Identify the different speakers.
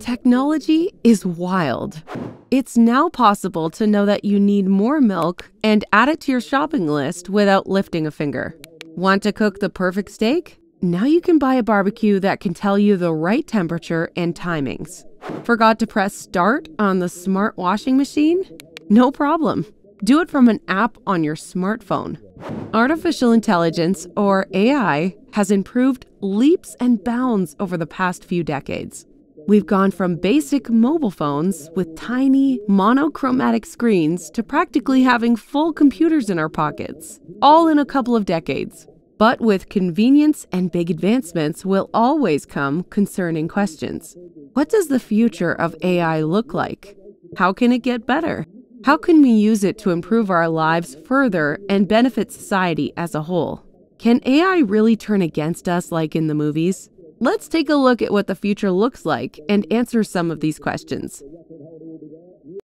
Speaker 1: Technology is wild. It's now possible to know that you need more milk and add it to your shopping list without lifting a finger. Want to cook the perfect steak? Now you can buy a barbecue that can tell you the right temperature and timings. Forgot to press start on the smart washing machine? No problem. Do it from an app on your smartphone. Artificial intelligence, or AI, has improved leaps and bounds over the past few decades. We've gone from basic mobile phones with tiny, monochromatic screens to practically having full computers in our pockets, all in a couple of decades. But with convenience and big advancements will always come concerning questions. What does the future of AI look like? How can it get better? How can we use it to improve our lives further and benefit society as a whole? Can AI really turn against us like in the movies? Let's take a look at what the future looks like and answer some of these questions.